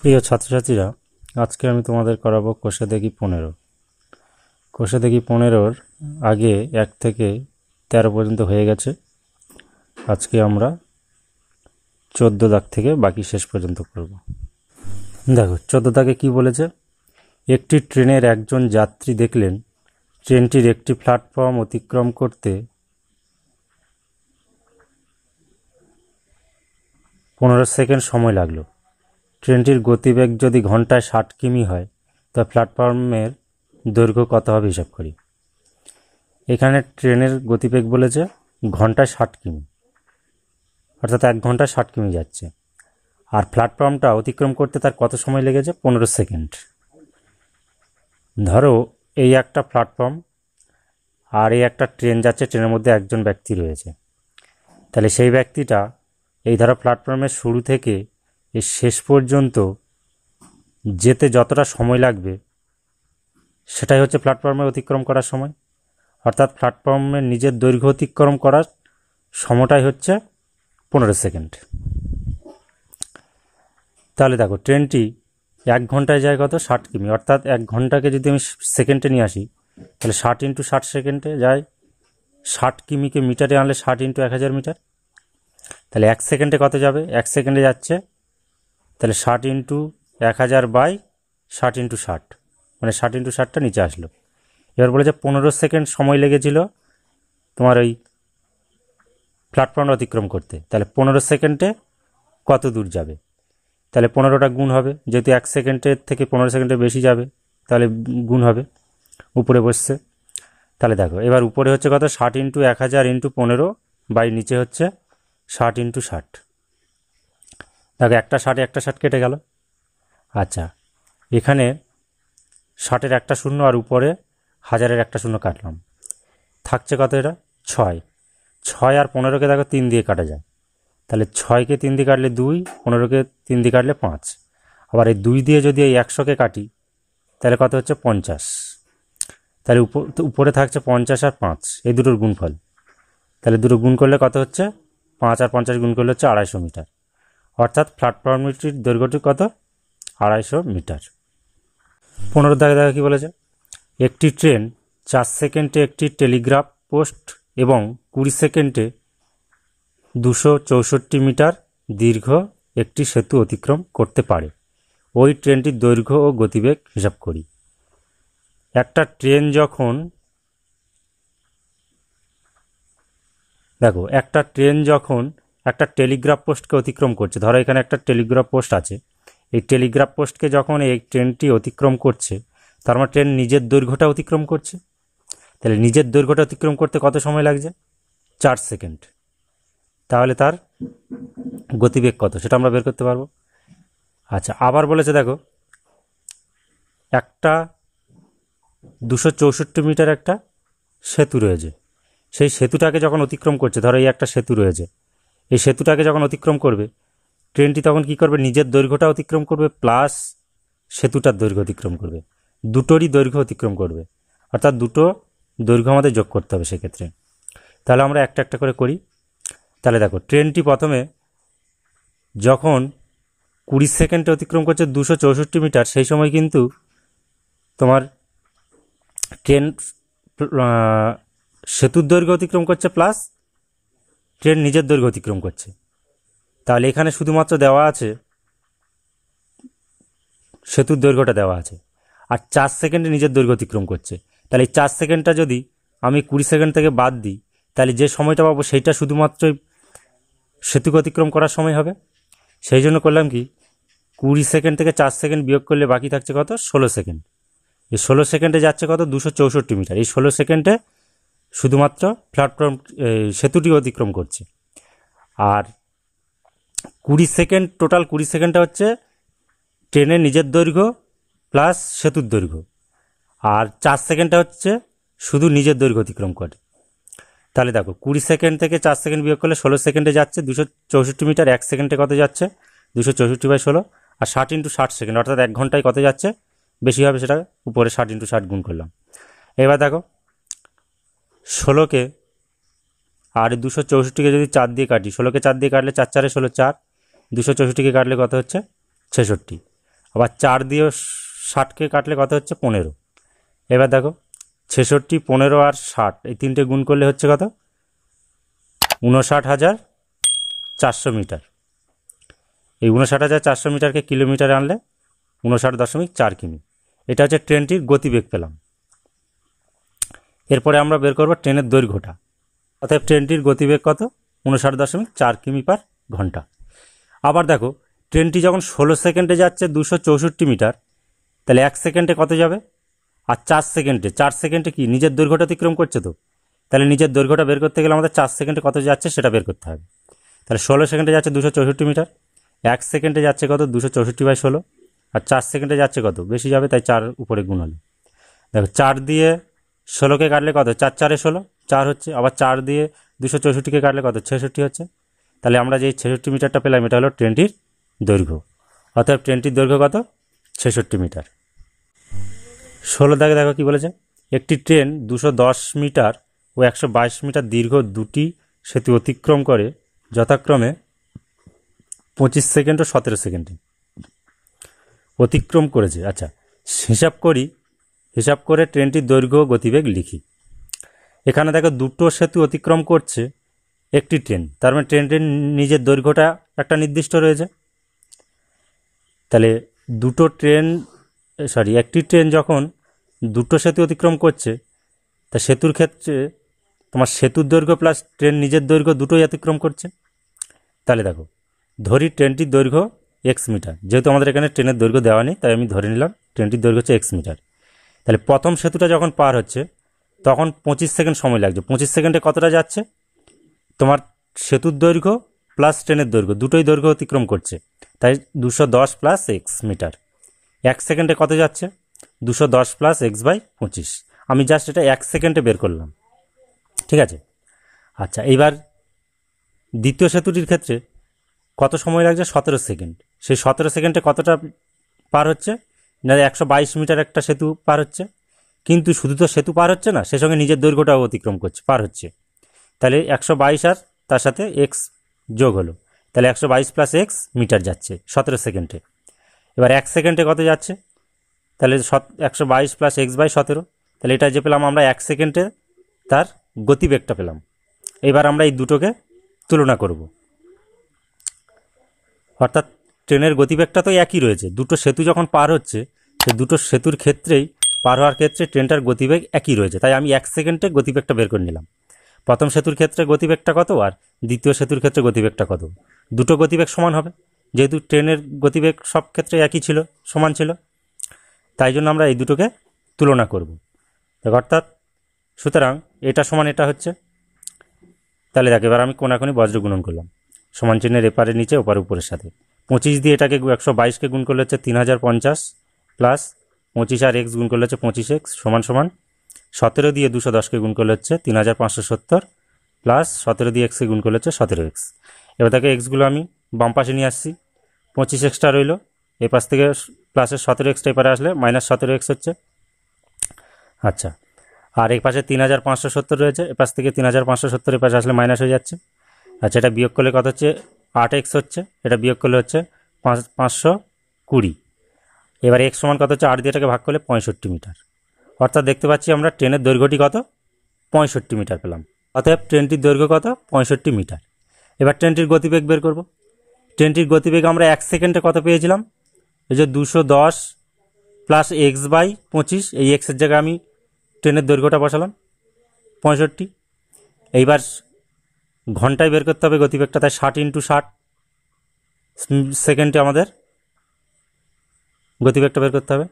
প্রিয় ছাত্রছাত্রীরা আজকে আমি তোমাদের করাবো কোষে দেখি পনেরো কোষে দেখি পনেরোর আগে এক থেকে ১৩ পর্যন্ত হয়ে গেছে আজকে আমরা চোদ্দো দাগ থেকে বাকি শেষ পর্যন্ত করব দেখো চোদ্দো দাগে কি বলেছে একটি ট্রেনের একজন যাত্রী দেখলেন ট্রেনটির একটি প্ল্যাটফর্ম অতিক্রম করতে পনেরো সেকেন্ড সময় লাগলো ট্রেনটির গতিবেগ যদি ঘন্টায় ষাট কিমি হয় তবে প্ল্যাটফর্মের দৈর্ঘ্য কত হবে হিসাব করি এখানে ট্রেনের গতিবেগ বলেছে ঘন্টায় ষাট কিমি অর্থাৎ এক ঘন্টায় ষাট কিমি যাচ্ছে আর প্ল্যাটফর্মটা অতিক্রম করতে তার কত সময় লেগেছে পনেরো সেকেন্ড ধরো এই একটা প্ল্যাটফর্ম আর এই একটা ট্রেন যাচ্ছে ট্রেনের মধ্যে একজন ব্যক্তি রয়েছে তাহলে সেই ব্যক্তিটা এই ধরো প্ল্যাটফর্মের শুরু থেকে এর শেষ পর্যন্ত যেতে যতটা সময় লাগবে সেটাই হচ্ছে প্ল্যাটফর্মে অতিক্রম করার সময় অর্থাৎ প্ল্যাটফর্মে নিজের দৈর্ঘ্য অতিক্রম করার সময়টাই হচ্ছে পনেরো সেকেন্ড তাহলে দেখো ট্রেনটি এক ঘন্টায় যায় কত ষাট কিমি অর্থাৎ এক ঘন্টাকে যদি আমি সেকেন্ডে নিয়ে আসি তাহলে ষাট ইন্টু ষাট সেকেন্ডে যায় ষাট কিমিকে মিটারে আনলে ষাট ইন্টু এক হাজার মিটার তাহলে এক সেকেন্ডে কত যাবে এক সেকেন্ডে যাচ্ছে তাহলে ষাট ইন্টু এক হাজার বাই ষাট ইন্টু ষাট মানে ষাট ইন্টু ষাটটা নিচে আসলো এবার বলেছে পনেরো সেকেন্ড সময় লেগেছিল তোমার ওই প্ল্যাটফর্ম অতিক্রম করতে তাহলে পনেরো সেকেন্ডে কত দূর যাবে তাহলে পনেরোটা গুণ হবে যেহেতু এক সেকেন্ডের থেকে পনেরো সেকেন্ডে বেশি যাবে তাহলে গুণ হবে উপরে বসছে তাহলে দেখো এবার উপরে হচ্ছে কত ষাট ইন্টু এক হাজার ইন্টু পনেরো বাই নিচে হচ্ছে ষাট ইন্টু ষাট দেখো একটা শার্টে একটা শার্ট কেটে গেল আচ্ছা এখানে ষাটের একটা শূন্য আর উপরে হাজারের একটা শূন্য কাটলাম থাকছে কত এটা ছয় ছয় আর পনেরোকে দেখো তিন দিয়ে কাটা যায় তাহলে ছয়কে তিন দিয়ে কাটলে দুই পনেরোকে তিন দিয়ে কাটলে পাঁচ আবার এই দুই দিয়ে যদি এই একশোকে কাটি তাহলে কত হচ্ছে পঞ্চাশ তাহলে উপরে থাকছে পঞ্চাশ আর পাঁচ এই দুটোর গুণফল তাহলে দুটো গুণ করলে কত হচ্ছে পাঁচ আর পঞ্চাশ গুণ করলে হচ্ছে আড়াইশো মিটার অর্থাৎ প্ল্যাটফর্মটির দৈর্ঘ্যটি কত আড়াইশো মিটার পনেরো দাগে দেখা কী বলেছে একটি ট্রেন চার সেকেন্ডে একটি টেলিগ্রাফ পোস্ট এবং কুড়ি সেকেন্ডে দুশো চৌষট্টি মিটার দীর্ঘ একটি সেতু অতিক্রম করতে পারে ওই ট্রেনটির দৈর্ঘ্য ও গতিবেগ হিসাব করি একটা ট্রেন যখন দেখো একটা ট্রেন যখন একটা টেলিগ্রাফ পোস্টকে অতিক্রম করছে ধরো এখানে একটা টেলিগ্রাফ পোস্ট আছে এই টেলিগ্রাফ পোস্টকে যখন এই ট্রেনটি অতিক্রম করছে তার মানে ট্রেন নিজের দৈর্ঘ্যটা অতিক্রম করছে তাহলে নিজের দৈর্ঘ্যটা অতিক্রম করতে কত সময় লাগছে চার সেকেন্ড তাহলে তার গতিবেগ কত সেটা আমরা বের করতে পারবো আচ্ছা আবার বলেছে দেখো একটা দুশো চৌষট্টি মিটার একটা সেতু রয়েছে সেই সেতুটাকে যখন অতিক্রম করছে ধরো এই একটা সেতু রয়েছে এই সেতুটাকে যখন অতিক্রম করবে ট্রেনটি তখন কি করবে নিজের দৈর্ঘ্যটা অতিক্রম করবে প্লাস সেতুটার দৈর্ঘ্য অতিক্রম করবে দুটোরই দৈর্ঘ্য অতিক্রম করবে অর্থাৎ দুটো দৈর্ঘ্য আমাদের যোগ করতে হবে সেক্ষেত্রে তাহলে আমরা একটা একটা করে করি তাহলে দেখো ট্রেনটি প্রথমে যখন কুড়ি সেকেন্ডে অতিক্রম করছে দুশো চৌষট্টি মিটার সেই সময় কিন্তু তোমার ট্রেন সেতুর দৈর্ঘ্য অতিক্রম করছে প্লাস ট্রেন নিজের দৈর্ঘ্য অতিক্রম করছে তাহলে এখানে শুধুমাত্র দেওয়া আছে সেতুর দৈর্ঘ্যটা দেওয়া আছে আর চার সেকেন্ডে নিজের দৈর্ঘ্য অতিক্রম করছে তাহলে এই চার সেকেন্ডটা যদি আমি কুড়ি সেকেন্ড থেকে বাদ দিই তাহলে যে সময়টা পাবো সেইটা শুধুমাত্র সেতুকে অতিক্রম করার সময় হবে সেই জন্য করলাম কি কুড়ি সেকেন্ড থেকে চার সেকেন্ড বিয়োগ করলে বাকি থাকছে কত ষোলো সেকেন্ড এই ষোলো সেকেন্ডে যাচ্ছে কত দুশো চৌষট্টি মিটার এই ষোলো সেকেন্ডে শুধুমাত্র প্ল্যাটফর্ম সেতুটি অতিক্রম করছে আর কুড়ি সেকেন্ড টোটাল কুড়ি সেকেন্ডটা হচ্ছে ট্রেনের নিজের দৈর্ঘ্য প্লাস সেতুর দৈর্ঘ্য আর চার সেকেন্ডটা হচ্ছে শুধু নিজের দৈর্ঘ্য অতিক্রম করে তাহলে দেখো কুড়ি সেকেন্ড থেকে চার সেকেন্ড বিয়োগ করলে ষোলো সেকেন্ডে যাচ্ছে দুশো চৌষট্টি মিটার এক সেকেন্ডে কত যাচ্ছে দুশো চৌষট্টি বাই ষোলো আর ষাট ইন্টু ষাট সেকেন্ড অর্থাৎ এক ঘন্টায় কত যাচ্ছে বেশি হবে সেটা উপরে ষাট ইন্টু ষাট গুণ করলাম এবার দেখো ষোলোকে আর দুশো চৌষট্টিকে যদি চার দিয়ে কাটি ষোলোকে চার দিয়ে কাটলে চার চারে ষোলো চার দুশো চৌষট্টিকে কাটলে কত হচ্ছে ছেষট্টি আবার চার দিয়ে ষাটকে কাটলে কত হচ্ছে পনেরো এবার দেখো ছেষট্টি পনেরো আর ষাট এই তিনটে গুণ করলে হচ্ছে কত উনষাট হাজার চারশো মিটার এই উনষাট হাজার চারশো মিটারকে কিলোমিটারে আনলে উনষাট দশমিক চার কিমি এটা হচ্ছে ট্রেনটির গতিবেগ পেলাম এরপরে আমরা বের করব ট্রেনের দৈর্ঘ্যটা অর্থাৎ ট্রেনটির গতিবেগ কত উনষাট দশমিক চার কিমি পার ঘন্টা আবার দেখো ট্রেনটি যখন ষোলো সেকেন্ডে যাচ্ছে দুশো চৌষট্টি মিটার তাহলে এক সেকেন্ডে কত যাবে আর চার সেকেন্ডে চার সেকেন্ডে কি নিজের দৈর্ঘ্যটা অতিক্রম করছে তো তাহলে নিজের দৈর্ঘ্যটা বের করতে গেলে আমাদের চার সেকেন্ডে কত যাচ্ছে সেটা বের করতে হবে তাহলে ষোলো সেকেন্ডে যাচ্ছে দুশো চৌষট্টি মিটার এক সেকেন্ডে যাচ্ছে কত দুশো চৌষট্টি বাই ষোলো আর চার সেকেন্ডে যাচ্ছে কত বেশি যাবে তাই চার উপরে গুণ দেখো চার দিয়ে ষোলোকে কাটলে কত চার চারে ষোলো চার হচ্ছে আবার চার দিয়ে দুশো চৌষট্টিকে কাটলে কত ছেষট্টি হচ্ছে তাহলে আমরা যে ছেষট্টি মিটারটা পেলাম এটা হলো ট্রেনটির দৈর্ঘ্য অর্থাৎ ট্রেনটির দৈর্ঘ্য কত ছেষট্টি মিটার ষোলো দাগে দেখো কী বলেছে একটি ট্রেন দুশো দশ মিটার ও একশো বাইশ মিটার দীর্ঘ দুটি সেতু অতিক্রম করে যথাক্রমে পঁচিশ সেকেন্ড ও সতেরো সেকেন্ডে অতিক্রম করেছে আচ্ছা হিসাব করি হিসাব করে ট্রেনটির দৈর্ঘ্য গতিবেগ লিখি এখানে দেখো দুটো সেতু অতিক্রম করছে একটি ট্রেন তার মানে ট্রেনটির নিজের দৈর্ঘ্যটা একটা নির্দিষ্ট রয়েছে তাহলে দুটো ট্রেন সরি একটি ট্রেন যখন দুটো সেতু অতিক্রম করছে তা সেতুর ক্ষেত্রে তোমার সেতুর দৈর্ঘ্য প্লাস ট্রেন নিজের দৈর্ঘ্য দুটোই অতিক্রম করছে তাহলে দেখো ধরি ট্রেনটির দৈর্ঘ্য এক্স মিটার যেহেতু আমাদের এখানে ট্রেনের দৈর্ঘ্য দেওয়া নেই তাই আমি ধরে নিলাম ট্রেনটির দৈর্ঘ্য হচ্ছে এক্স মিটার তাহলে প্রথম সেতুটা যখন পার হচ্ছে তখন পঁচিশ সেকেন্ড সময় লাগছে পঁচিশ সেকেন্ডে কতটা যাচ্ছে তোমার সেতুর দৈর্ঘ্য প্লাস ট্রেনের দৈর্ঘ্য দুটোই দৈর্ঘ্য অতিক্রম করছে তাই দুশো দশ প্লাস এক্স মিটার এক সেকেন্ডে কত যাচ্ছে দুশো দশ প্লাস এক্স বাই পঁচিশ আমি জাস্ট এটা এক সেকেন্ডে বের করলাম ঠিক আছে আচ্ছা এইবার দ্বিতীয় সেতুটির ক্ষেত্রে কত সময় লাগছে সতেরো সেকেন্ড সেই সতেরো সেকেন্ডে কতটা পার হচ্ছে নাহলে একশো বাইশ মিটার একটা সেতু পার হচ্ছে কিন্তু শুধু তো সেতু পার হচ্ছে না সে সঙ্গে নিজের দৈর্ঘ্যটাও অতিক্রম করছে পার হচ্ছে তাহলে একশো বাইশ আর তার সাথে এক্স যোগ হলো তাহলে একশো বাইশ প্লাস এক্স মিটার যাচ্ছে সতেরো সেকেন্ডে এবার এক সেকেন্ডে কত যাচ্ছে তাহলে সত একশো বাইশ প্লাস এক্স বাই সতেরো তাহলে এটা যে পেলাম আমরা এক সেকেন্ডে তার গতিবেগটা পেলাম এবার আমরা এই দুটোকে তুলনা করব অর্থাৎ ট্রেনের গতিবেগটা তো একই রয়েছে দুটো সেতু যখন পার হচ্ছে সে দুটো সেতুর ক্ষেত্রেই পার হওয়ার ক্ষেত্রে ট্রেনটার গতিবেগ একই রয়েছে তাই আমি এক সেকেন্ডে গতিবেগটা বের করে নিলাম প্রথম সেতুর ক্ষেত্রে গতিবেগটা কত আর দ্বিতীয় সেতুর ক্ষেত্রে গতিবেগটা কত দুটো গতিবেগ সমান হবে যেহেতু ট্রেনের গতিবেগ সব ক্ষেত্রে একই ছিল সমান ছিল তাই জন্য আমরা এই দুটোকে তুলনা করব অর্থাৎ সুতরাং এটা সমান এটা হচ্ছে তাহলে দেখ এবার আমি কোনাকোনি বজ্র গুণন করলাম সমান চিহ্নের এপারের নিচে ওপার উপরের সাথে পঁচিশ দিয়ে এটাকে একশো বাইশকে গুণ করলে হচ্ছে তিন হাজার পঞ্চাশ প্লাস পঁচিশ আর এক্স গুণ করলে হচ্ছে পঁচিশ এক্স সমান সমান সতেরো দিয়ে দুশো দশকে গুণ করলে হচ্ছে তিন হাজার পাঁচশো সত্তর প্লাস সতেরো দিয়ে এক্সকে গুণ করলে হচ্ছে সতেরো এক্স এবার তাকে এক্সগুলো আমি বাম পাশে নিয়ে আসছি পঁচিশ এক্সটা রইলো এপাশ থেকে প্লাসের সতেরো এক্সটা এপারে আসলে মাইনাস সতেরো এক্স হচ্ছে আচ্ছা আর এক পাশে তিন হাজার পাঁচশো সত্তর রয়েছে এপাশ থেকে তিন হাজার পাঁচশো সত্তর এ পাশে আসলে মাইনাস হয়ে যাচ্ছে আচ্ছা এটা বিয়োগ করলে কত হচ্ছে আট এক্স হচ্ছে এটা বিয়োগ করলে হচ্ছে পাঁচ পাঁচশো কুড়ি এবার এক্স সমান কত হচ্ছে আট দিয়ে এটাকে ভাগ করলে পঁয়ষট্টি মিটার অর্থাৎ দেখতে পাচ্ছি আমরা ট্রেনের দৈর্ঘ্যটি কত পঁয়ষট্টি মিটার পেলাম অতএব ট্রেনটির দৈর্ঘ্য কত পঁয়ষট্টি মিটার এবার ট্রেনটির গতিবেগ বের করব ট্রেনটির গতিবেগ আমরা এক সেকেন্ডে কত পেয়েছিলাম এই যে দুশো দশ প্লাস এক্স বাই পঁচিশ এই এক্সের জায়গায় আমি ট্রেনের দৈর্ঘ্যটা বসালাম পঁয়ষট্টি এইবার ঘন্টায় বের করতে হবে গতিবেগটা তাই ষাট ইন্টু ষাট সেকেন্ডে আমাদের গতিবেগটা বের করতে হবে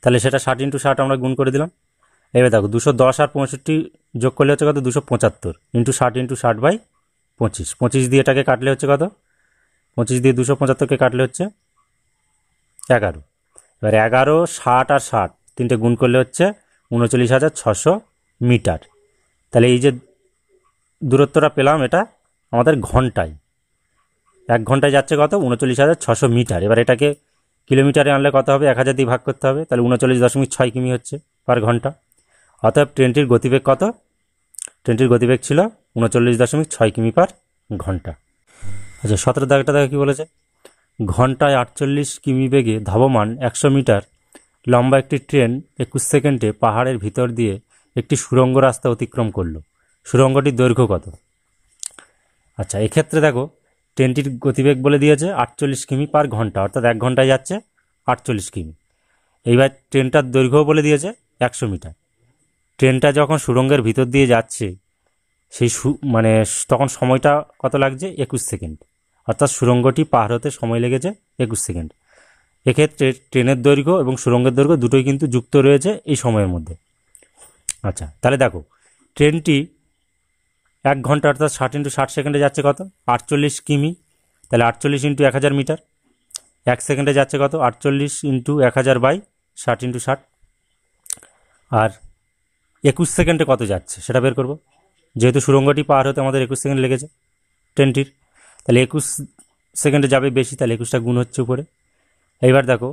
তাহলে সেটা ষাট ইন্টু ষাট আমরা গুণ করে দিলাম এবার দেখো দুশো দশ আর পঁয়ষট্টি যোগ করলে হচ্ছে কত দুশো পঁচাত্তর ইন্টু ষাট ইন্টু ষাট বাই পঁচিশ পঁচিশ দিয়ে এটাকে কাটলে হচ্ছে কত পঁচিশ দিয়ে দুশো পঁচাত্তরকে কাটলে হচ্ছে এগারো এবার এগারো ষাট আর ষাট তিনটে গুণ করলে হচ্ছে উনচল্লিশ হাজার ছশো মিটার তাহলে এই যে দূরত্বটা পেলাম এটা আমাদের ঘন্টায় এক ঘন্টায় যাচ্ছে কত উনচল্লিশ হাজার ছশো মিটার এবার এটাকে কিলোমিটারে আনলে কত হবে এক হাজার দিয়ে ভাগ করতে হবে তাহলে উনচল্লিশ দশমিক ছয় কিমি হচ্ছে পার ঘন্টা অতএব ট্রেনটির গতিবেগ কত ট্রেনটির গতিবেগ ছিল উনচল্লিশ দশমিক ছয় কিমি পার ঘন্টা আচ্ছা সতেরো দাগটা দেখা কী বলেছে ঘন্টায় আটচল্লিশ কিমি বেগে ধাবমান একশো মিটার লম্বা একটি ট্রেন একুশ সেকেন্ডে পাহাড়ের ভিতর দিয়ে একটি সুরঙ্গ রাস্তা অতিক্রম করলো সুরঙ্গটির দৈর্ঘ্য কত আচ্ছা এক্ষেত্রে দেখো ট্রেনটির গতিবেগ বলে দিয়েছে আটচল্লিশ কিমি পার ঘন্টা অর্থাৎ এক ঘন্টায় যাচ্ছে আটচল্লিশ কিমি এইবার ট্রেনটার দৈর্ঘ্য বলে দিয়েছে একশো মিটার ট্রেনটা যখন সুরঙ্গের ভিতর দিয়ে যাচ্ছে সেই সু মানে তখন সময়টা কত লাগছে একুশ সেকেন্ড অর্থাৎ সুরঙ্গটি পার হতে সময় লেগেছে একুশ সেকেন্ড এক্ষেত্রে ট্রেনের দৈর্ঘ্য এবং সুরঙ্গের দৈর্ঘ্য দুটোই কিন্তু যুক্ত রয়েছে এই সময়ের মধ্যে আচ্ছা তাহলে দেখো ট্রেনটি এক ঘন্টা অর্থাৎ ষাট ইন্টু ষাট সেকেন্ডে যাচ্ছে কত আটচল্লিশ কিমি তাহলে আটচল্লিশ ইন্টু এক হাজার মিটার এক সেকেন্ডে যাচ্ছে কত আটচল্লিশ ইন্টু এক হাজার বাই ষাট ইন্টু ষাট আর একুশ সেকেন্ডে কত যাচ্ছে সেটা বের করব যেহেতু সুরঙ্গটি পার হতে আমাদের একুশ সেকেন্ড লেগেছে ট্রেনটির তাহলে একুশ সেকেন্ডে যাবে বেশি তাহলে একুশটা গুণ হচ্ছে উপরে এইবার দেখো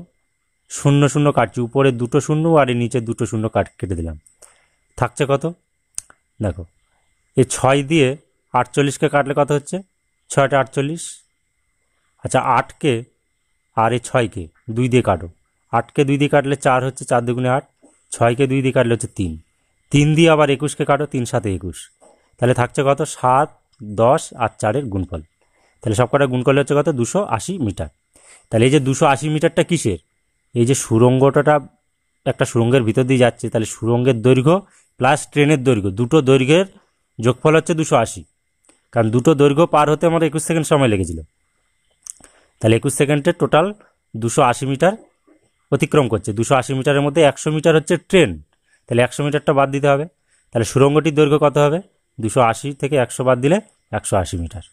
শূন্য শূন্য কাটছে উপরে দুটো শূন্য আর নিচে দুটো শূন্য কাট কেটে দিলাম থাকছে কত দেখো এই ছয় দিয়ে আটচল্লিশকে কাটলে কত হচ্ছে ছয়টা আটচল্লিশ আচ্ছা আটকে আর এই ছয়কে দুই দিয়ে কাটো আটকে দুই দিয়ে কাটলে চার হচ্ছে চার দুগুণে আট ছয়কে দুই দিয়ে কাটলে হচ্ছে তিন তিন দিয়ে আবার একুশকে কাটো তিন সাথে একুশ তাহলে থাকছে কত সাত দশ আর চারের গুণফল তাহলে সবকটা গুণ করলে হচ্ছে কত দুশো আশি মিটার তাহলে এই যে দুশো আশি মিটারটা কিসের এই যে সুরঙ্গটা একটা সুরঙ্গের ভিতর দিয়ে যাচ্ছে তাহলে সুরঙ্গের দৈর্ঘ্য প্লাস ট্রেনের দৈর্ঘ্য দুটো দৈর্ঘ্যের যোগফল হচ্ছে দুশো আশি কারণ দুটো দৈর্ঘ্য পার হতে আমার একুশ সেকেন্ড সময় লেগেছিল তাহলে একুশ সেকেন্ডে টোটাল দুশো আশি মিটার অতিক্রম করছে দুশো আশি মিটারের মধ্যে একশো মিটার হচ্ছে ট্রেন তাহলে একশো মিটারটা বাদ দিতে হবে তাহলে সুরঙ্গটির দৈর্ঘ্য কত হবে দুশো আশি থেকে একশো বাদ দিলে একশো আশি মিটার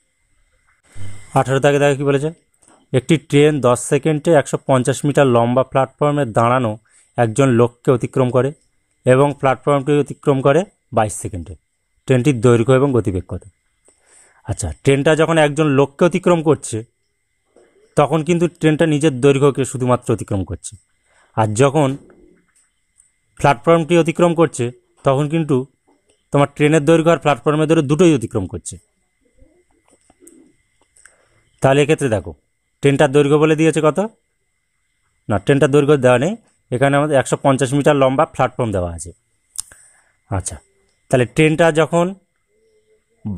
আঠারো তাকে তাকে কী বলেছে একটি ট্রেন দশ সেকেন্ডে একশো পঞ্চাশ মিটার লম্বা প্ল্যাটফর্মে দাঁড়ানো একজন লোককে অতিক্রম করে এবং প্ল্যাটফর্মকে অতিক্রম করে বাইশ সেকেন্ডে ট্রেনটির দৈর্ঘ্য এবং গতিবেগ কত আচ্ছা ট্রেনটা যখন একজন লোককে অতিক্রম করছে তখন কিন্তু ট্রেনটা নিজের দৈর্ঘ্যকে শুধুমাত্র অতিক্রম করছে আর যখন প্ল্যাটফর্মটি অতিক্রম করছে তখন কিন্তু তোমার ট্রেনের দৈর্ঘ্য আর প্ল্যাটফর্মের দৈর্ঘ্য দুটোই অতিক্রম করছে তাহলে এক্ষেত্রে দেখো ট্রেনটার দৈর্ঘ্য বলে দিয়েছে কত না ট্রেনটার দৈর্ঘ্য দেওয়া নেই এখানে আমাদের একশো মিটার লম্বা প্ল্যাটফর্ম দেওয়া আছে আচ্ছা তাহলে ট্রেনটা যখন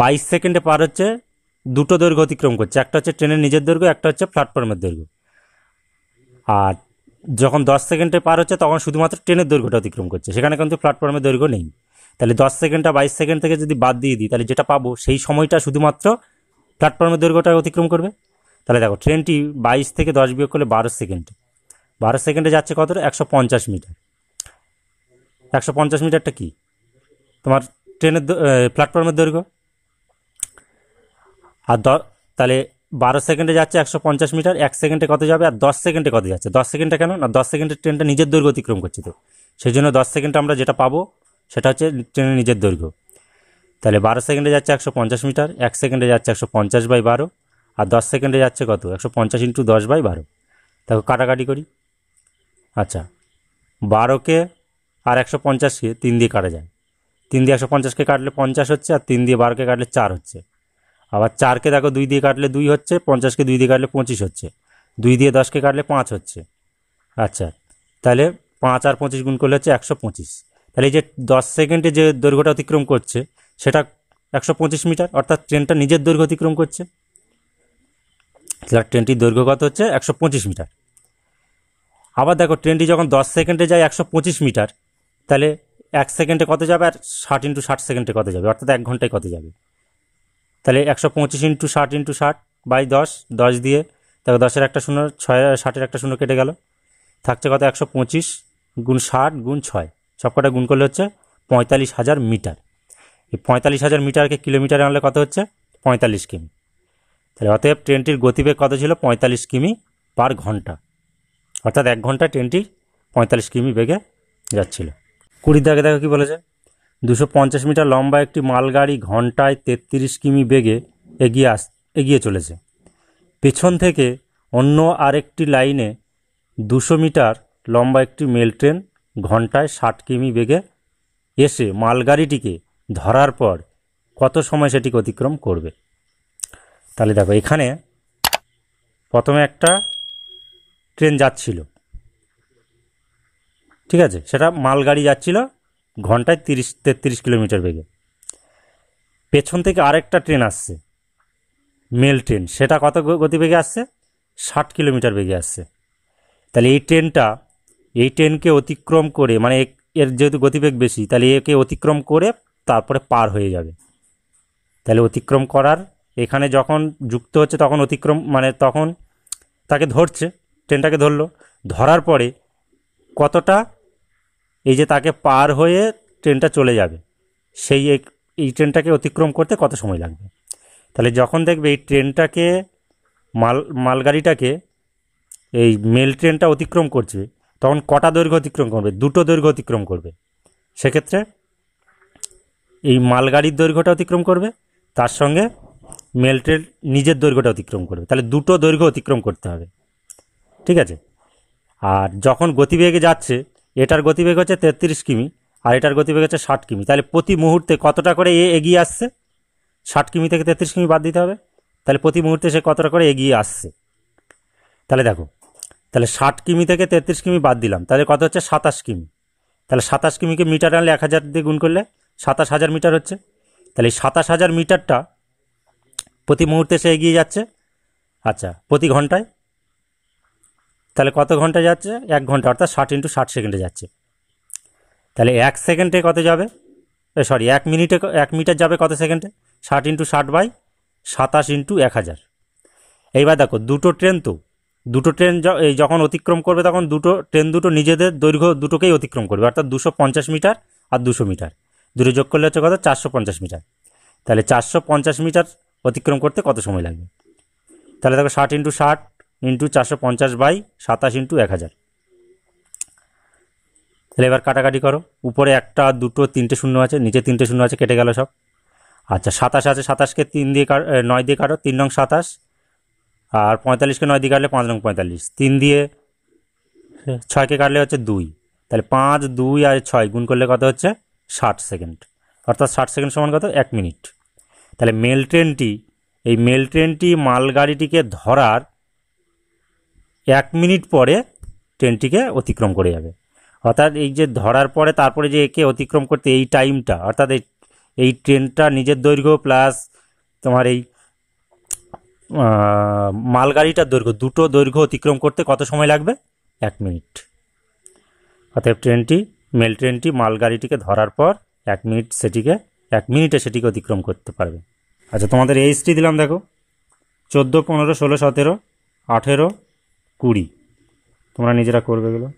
বাইশ সেকেন্ডে পার হচ্ছে দুটো দৈর্ঘ্য অতিক্রম করছে একটা হচ্ছে ট্রেনের নিজের দৈর্ঘ্য একটা হচ্ছে প্ল্যাটফর্মের দৈর্ঘ্য আর যখন দশ সেকেন্ডে পার হচ্ছে তখন শুধুমাত্র ট্রেনের দৈর্ঘ্যটা অতিক্রম করছে সেখানে কিন্তু প্ল্যাটফর্মের দৈর্ঘ্য নেই তাহলে দশ সেকেন্ডটা বাইশ সেকেন্ড থেকে যদি বাদ দিয়ে দিই তাহলে যেটা পাবো সেই সময়টা শুধুমাত্র প্ল্যাটফর্মের দৈর্ঘ্যটা অতিক্রম করবে তাহলে দেখো ট্রেনটি বাইশ থেকে দশ বিয়োগ করলে বারো সেকেন্ডে বারো সেকেন্ডে যাচ্ছে কতটা একশো পঞ্চাশ মিটার একশো পঞ্চাশ মিটারটা কী তোমার ট্রেনের প্ল্যাটফর্মের দৈর্ঘ্য আর দ তাহলে বারো সেকেন্ডে যাচ্ছে একশো পঞ্চাশ মিটার এক সেকেন্ডে কত যাবে আর দশ সেকেন্ডে কত যাচ্ছে দশ সেকেন্ডে কেন না দশ সেকেন্ডে ট্রেনটা নিজের দৈর্ঘ্য অতিক্রম করছে তো সেই জন্য দশ সেকেন্ডে আমরা যেটা পাবো সেটা হচ্ছে ট্রেনের নিজের দৈর্ঘ্য তাহলে বারো সেকেন্ডে যাচ্ছে একশো পঞ্চাশ মিটার এক সেকেন্ডে যাচ্ছে একশো পঞ্চাশ বাই বারো আর দশ সেকেন্ডে যাচ্ছে কত একশো পঞ্চাশ ইন্টু দশ বাই বারো দেখো কাটাকাটি করি আচ্ছা বারোকে আর একশো পঞ্চাশকে তিন দিয়ে কাটা যায় তিন দিয়ে একশো পঞ্চাশকে কাটলে পঞ্চাশ হচ্ছে আর তিন দিয়ে বারোকে কাটলে চার হচ্ছে আবার চারকে দেখো দুই দিয়ে কাটলে দুই হচ্ছে পঞ্চাশকে দুই দিয়ে কাটলে পঁচিশ হচ্ছে দুই দিয়ে দশকে কাটলে পাঁচ হচ্ছে আচ্ছা তাহলে পাঁচ আর পঁচিশ গুণ করলে হচ্ছে একশো পঁচিশ তাহলে এই যে দশ সেকেন্ডে যে দৈর্ঘ্যটা অতিক্রম করছে সেটা একশো পঁচিশ মিটার অর্থাৎ ট্রেনটা নিজের দৈর্ঘ্য অতিক্রম করছে তাহলে ট্রেনটির দৈর্ঘ্য কত হচ্ছে একশো পঁচিশ মিটার আবার দেখো ট্রেনটি যখন দশ সেকেন্ডে যায় একশো পঁচিশ মিটার তাহলে এক সেকেন্ডে কত যাবে আর ষাট ইন্টু ষাট সেকেন্ডে কত যাবে অর্থাৎ এক ঘন্টায় কত যাবে তাহলে একশো পঁচিশ ইন্টু ষাট ইন্টু ষাট বাই দশ দশ দিয়ে তারপর দশের একটা শূন্য ছয় ষাটের একটা শূন্য কেটে গেল থাকছে কত একশো পঁচিশ গুণ ষাট গুণ ছয় সবকটা গুণ করলে হচ্ছে পঁয়তাল্লিশ হাজার মিটার এই পঁয়তাল্লিশ হাজার মিটারকে কিলোমিটারে আনলে কত হচ্ছে পঁয়তাল্লিশ কিমি তাহলে অতএব ট্রেনটির গতিবেগ কত ছিল পঁয়তাল্লিশ কিমি পার ঘন্টা অর্থাৎ এক ঘন্টা ট্রেনটি পঁয়তাল্লিশ কিমি বেগে যাচ্ছিলো কুড়ি দাগে দেখো কী বলেছে দুশো পঞ্চাশ মিটার লম্বা একটি মালগাড়ি ঘন্টায় তেত্রিশ কিমি বেগে এগিয়ে আস এগিয়ে চলেছে পেছন থেকে অন্য আরেকটি লাইনে দুশো মিটার লম্বা একটি মেল ট্রেন ঘন্টায় ষাট কিমি বেগে এসে মালগাড়িটিকে ধরার পর কত সময় সেটি অতিক্রম করবে তাহলে দেখো এখানে প্রথমে একটা ট্রেন যাচ্ছিল ঠিক আছে সেটা মালগাড়ি যাচ্ছিল ঘন্টায় তিরিশ তেত্রিশ কিলোমিটার বেগে পেছন থেকে আরেকটা ট্রেন আসছে মেল ট্রেন সেটা কত গতিবেগে আসছে ষাট কিলোমিটার বেগে আসছে তাহলে এই ট্রেনটা এই ট্রেনকে অতিক্রম করে মানে এর যেহেতু গতিবেগ বেশি তাহলে একে অতিক্রম করে তারপরে পার হয়ে যাবে তাহলে অতিক্রম করার এখানে যখন যুক্ত হচ্ছে তখন অতিক্রম মানে তখন তাকে ধরছে ট্রেনটাকে ধরলো ধরার পরে কতটা এই যে তাকে পার হয়ে ট্রেনটা চলে যাবে সেই এই ট্রেনটাকে অতিক্রম করতে কত সময় লাগবে তাহলে যখন দেখবে এই ট্রেনটাকে মাল মালগাড়িটাকে এই মেল ট্রেনটা অতিক্রম করছে তখন কটা দৈর্ঘ্য অতিক্রম করবে দুটো দৈর্ঘ্য অতিক্রম করবে সেক্ষেত্রে এই মালগাড়ির দৈর্ঘ্যটা অতিক্রম করবে তার সঙ্গে মেল ট্রেন নিজের দৈর্ঘ্যটা অতিক্রম করবে তাহলে দুটো দৈর্ঘ্য অতিক্রম করতে হবে ঠিক আছে আর যখন গতিবেগে যাচ্ছে এটার গতিবেগ হচ্ছে তেত্রিশ কিমি আর এটার গতিবেগ হচ্ছে ষাট কিমি তাহলে প্রতি মুহূর্তে কতটা করে এ এগিয়ে আসছে ষাট কিমি থেকে তেত্রিশ কিমি বাদ দিতে হবে তাহলে প্রতি মুহূর্তে সে কতটা করে এগিয়ে আসছে তাহলে দেখো তাহলে ষাট কিমি থেকে তেত্রিশ কিমি বাদ দিলাম তাহলে কত হচ্ছে সাতাশ কিমি তাহলে সাতাশ কিমিকে মিটার আনলে এক হাজার দিয়ে গুণ করলে সাতাশ হাজার মিটার হচ্ছে তাহলে এই সাতাশ হাজার মিটারটা প্রতি মুহূর্তে সে এগিয়ে যাচ্ছে আচ্ছা প্রতি ঘন্টায় তাহলে কত ঘন্টা যাচ্ছে এক ঘন্টা অর্থাৎ ষাট ইন্টু ষাট সেকেন্ডে যাচ্ছে তাহলে এক সেকেন্ডে কত যাবে সরি এক মিনিটে এক মিটার যাবে কত সেকেন্ডে ষাট ইন্টু ষাট বাই সাতাশ ইন্টু এক হাজার এইবার দেখো দুটো ট্রেন তো দুটো ট্রেন যখন অতিক্রম করবে তখন দুটো ট্রেন দুটো নিজেদের দৈর্ঘ্য দুটোকেই অতিক্রম করবে অর্থাৎ দুশো পঞ্চাশ মিটার আর দুশো মিটার দুটো যোগ করলে হচ্ছে কত চারশো পঞ্চাশ মিটার তাহলে চারশো পঞ্চাশ মিটার অতিক্রম করতে কত সময় লাগবে তাহলে দেখো ষাট ইন্টু ষাট ইন্টু চারশো পঞ্চাশ বাই সাতাশ ইন্টু এক হাজার তাহলে এবার কাটাকাটি করো উপরে একটা দুটো তিনটে শূন্য আছে নিচে তিনটে শূন্য আছে কেটে গেল সব আচ্ছা সাতাশ আছে সাতাশকে তিন দিয়ে কাট নয় দিয়ে কাটো তিন নং সাতাশ আর পঁয়তাল্লিশকে নয় দিয়ে কাটলে পাঁচ নং পঁয়তাল্লিশ তিন দিয়ে ছয়কে কাটলে হচ্ছে দুই তাহলে পাঁচ দুই আর ছয় গুণ করলে কত হচ্ছে ষাট সেকেন্ড অর্থাৎ ষাট সেকেন্ড সমান কত এক মিনিট তাহলে মেল ট্রেনটি এই মেল ট্রেনটি মালগাড়িটিকে ধরার এক মিনিট পরে ট্রেনটিকে অতিক্রম করে যাবে অর্থাৎ এই যে ধরার পরে তারপরে যে একে অতিক্রম করতে এই টাইমটা অর্থাৎ এই ট্রেনটা নিজের দৈর্ঘ্য প্লাস তোমার এই মালগাড়িটার দৈর্ঘ্য দুটো দৈর্ঘ্য অতিক্রম করতে কত সময় লাগবে এক মিনিট অর্থাৎ ট্রেনটি মেল ট্রেনটি মালগাড়িটিকে ধরার পর এক মিনিট সেটিকে এক মিনিটে সেটিকে অতিক্রম করতে পারবে আচ্ছা তোমাদের এইচটি দিলাম দেখো চোদ্দো পনেরো ষোলো সতেরো আঠেরো কুড়ি তোমরা নিজেরা করবে এগুলো